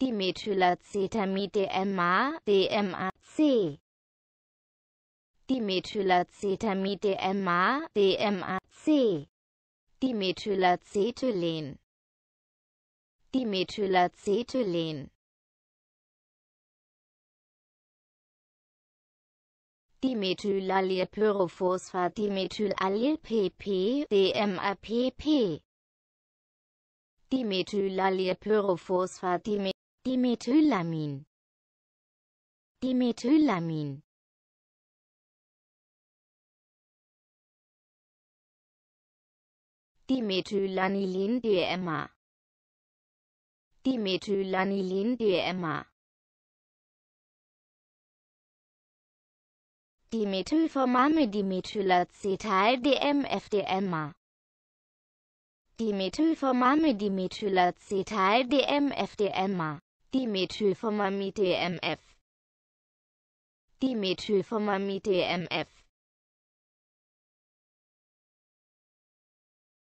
dimethylacetamid MA, DMAC. dimethylacetamid MA, DMAC. Dimethylacetylen. Dimethylacetylen. Dimethylallyl-Pyrophosphat, Dimethylallyl-PP, DMAPP. Dimethylallyl-Pyrophosphat, Dimethylallyl Dimethylamin. Dimethylamin. Dimethylanilin DMA. Dimethylanilin DMA. Dimethylformame Dimethylacetal DMFDMA. Dimethylformame DMFDMA. Dimethylformamid DMF e Dimethylformamid DMF e